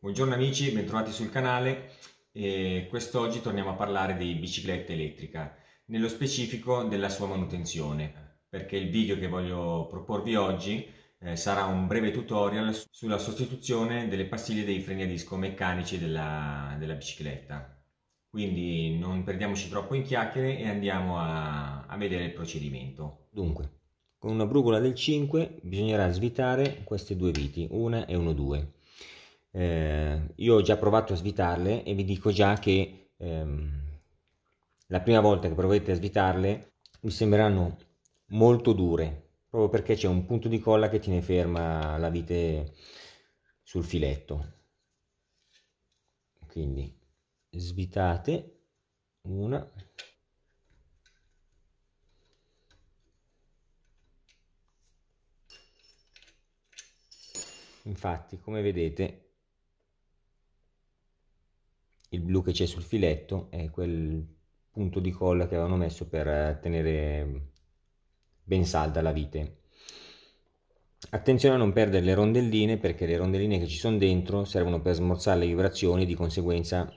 Buongiorno amici, bentrovati sul canale. E quest'oggi torniamo a parlare di bicicletta elettrica, nello specifico della sua manutenzione, perché il video che voglio proporvi oggi eh, sarà un breve tutorial sulla sostituzione delle pastiglie dei freni a disco meccanici della, della bicicletta. Quindi non perdiamoci troppo in chiacchiere e andiamo a, a vedere il procedimento. Dunque, con una brugola del 5 bisognerà svitare queste due viti, una e uno due eh, io ho già provato a svitarle e vi dico già che ehm, la prima volta che provate a svitarle mi sembreranno molto dure, proprio perché c'è un punto di colla che tiene ferma la vite sul filetto. Quindi svitate una infatti come vedete il blu che c'è sul filetto è quel punto di colla che avevano messo per eh, tenere mm, ben salda la vite. Attenzione a non perdere le rondelline perché le rondelline che ci sono dentro servono per smorzare le vibrazioni e di conseguenza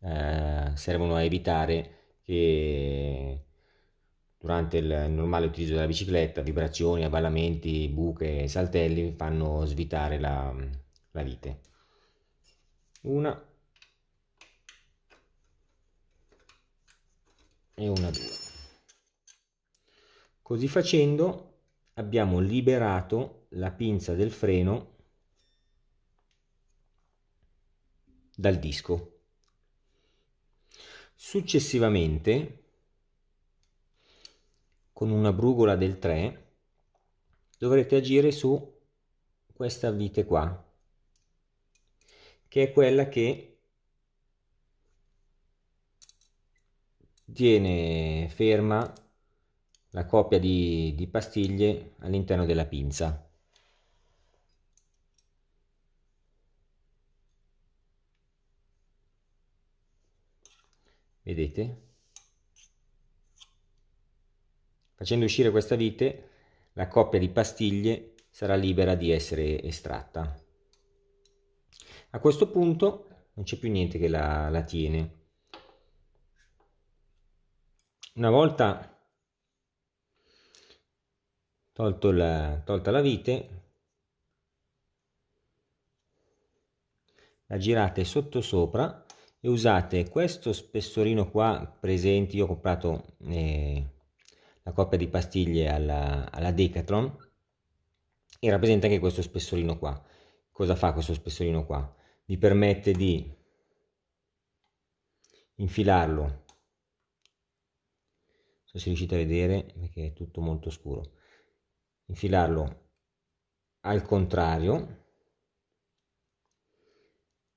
eh, servono a evitare che durante il normale utilizzo della bicicletta vibrazioni, avvallamenti, buche, saltelli fanno svitare la, mm, la vite. Una, e una 2. Così facendo abbiamo liberato la pinza del freno dal disco. Successivamente, con una brugola del 3, dovrete agire su questa vite qua, che è quella che tiene ferma la coppia di, di pastiglie all'interno della pinza. Vedete? Facendo uscire questa vite, la coppia di pastiglie sarà libera di essere estratta. A questo punto non c'è più niente che la, la tiene una volta la, tolta la vite, la girate sotto sopra e usate questo spessorino qua presente, io ho comprato eh, la coppia di pastiglie alla, alla Decathlon e rappresenta anche questo spessorino qua. Cosa fa questo spessorino qua? Vi permette di infilarlo se riuscite a vedere perché è tutto molto scuro infilarlo al contrario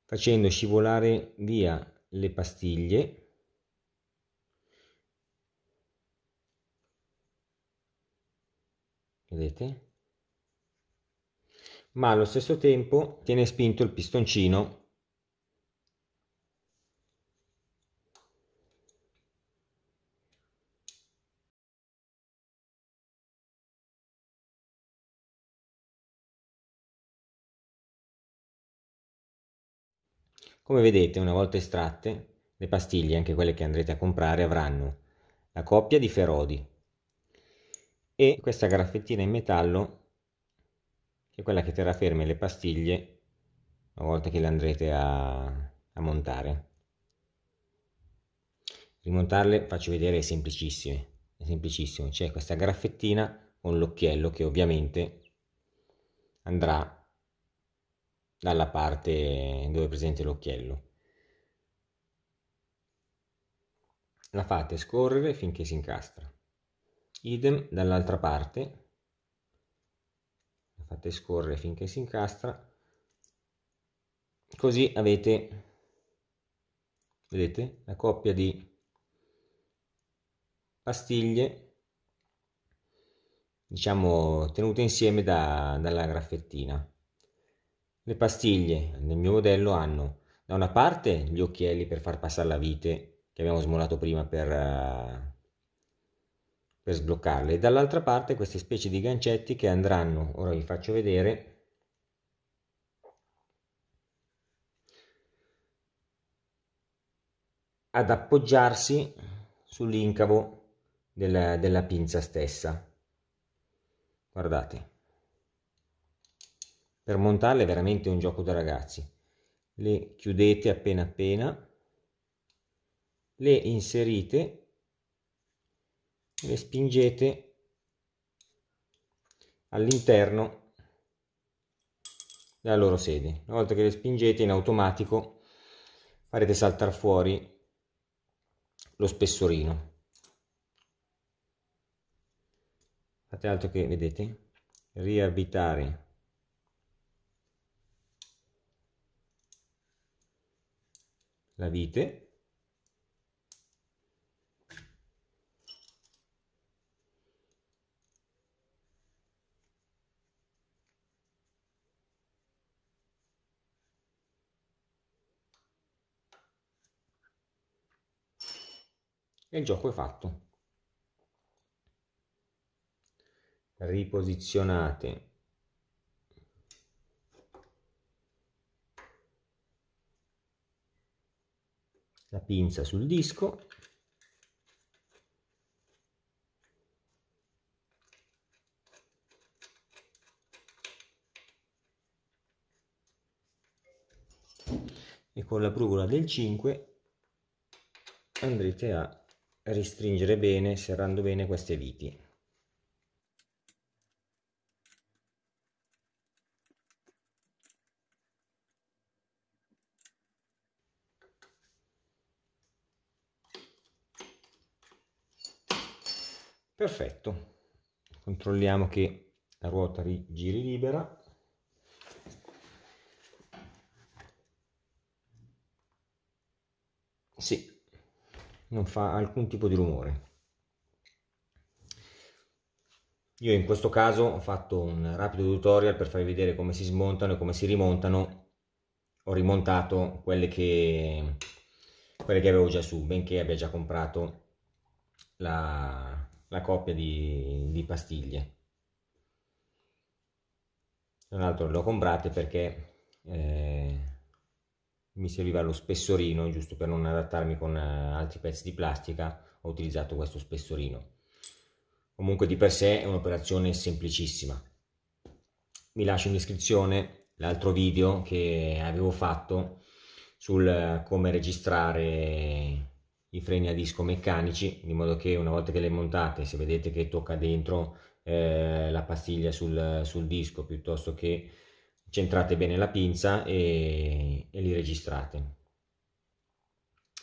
facendo scivolare via le pastiglie vedete ma allo stesso tempo tiene spinto il pistoncino Come vedete, una volta estratte, le pastiglie, anche quelle che andrete a comprare, avranno la coppia di ferodi e questa graffettina in metallo che è quella che terrà ferme le pastiglie una volta che le andrete a, a montare. Rimontarle faccio vedere è semplicissimo, è semplicissimo, c'è questa graffettina con l'occhiello che ovviamente andrà dalla parte dove è presente l'occhiello. La fate scorrere finché si incastra. Idem dall'altra parte, la fate scorrere finché si incastra, così avete, vedete, la coppia di pastiglie diciamo tenute insieme da, dalla graffettina le pastiglie nel mio modello hanno da una parte gli occhielli per far passare la vite che abbiamo smolato prima per, uh, per sbloccarle e dall'altra parte queste specie di gancetti che andranno, ora vi faccio vedere, ad appoggiarsi sull'incavo della, della pinza stessa. Guardate. Per montarle è veramente un gioco da ragazzi. Le chiudete appena appena, le inserite, le spingete all'interno della loro sede. Una volta che le spingete in automatico farete saltare fuori lo spessorino. Fate altro che, vedete, riavvitare la vite e il gioco è fatto riposizionate la pinza sul disco e con la brugola del 5 andrete a ristringere bene serrando bene queste viti perfetto controlliamo che la ruota giri libera sì non fa alcun tipo di rumore io in questo caso ho fatto un rapido tutorial per farvi vedere come si smontano e come si rimontano ho rimontato quelle che, quelle che avevo già su benché abbia già comprato la, la coppia di, di pastiglie tra l'altro l'ho comprate perché eh, mi serviva lo spessorino giusto per non adattarmi con eh, altri pezzi di plastica ho utilizzato questo spessorino comunque di per sé è un'operazione semplicissima vi lascio in descrizione l'altro video che avevo fatto sul eh, come registrare i freni a disco meccanici, di modo che una volta che le montate, se vedete che tocca dentro eh, la pastiglia sul, sul, disco, piuttosto che centrate bene la pinza e, e li registrate.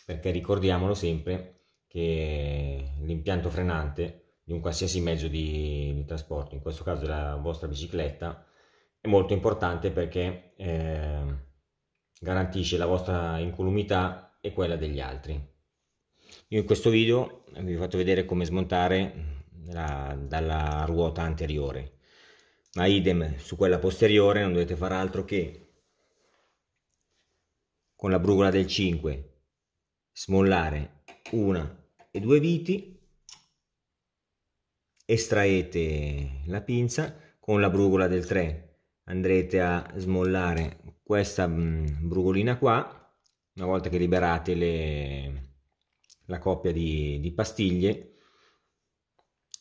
Perché ricordiamolo sempre che l'impianto frenante di un qualsiasi mezzo di, di trasporto, in questo caso della vostra bicicletta, è molto importante perché eh, garantisce la vostra incolumità e quella degli altri. Io in questo video vi ho fatto vedere come smontare la, dalla ruota anteriore, ma idem su quella posteriore non dovete fare altro che con la brugola del 5 smollare una e due viti, estraete la pinza, con la brugola del 3 andrete a smollare questa mm, brugolina qua, una volta che liberate le, la coppia di, di pastiglie.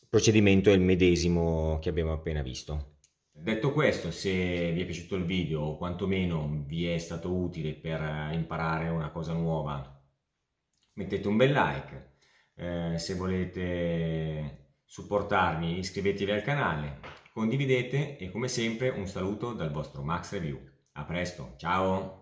Il procedimento è il medesimo che abbiamo appena visto. Detto questo, se vi è piaciuto il video o quantomeno vi è stato utile per eh, imparare una cosa nuova, mettete un bel like. Eh, se volete supportarmi, iscrivetevi al canale, condividete e come sempre un saluto dal vostro Max Review. A presto, ciao!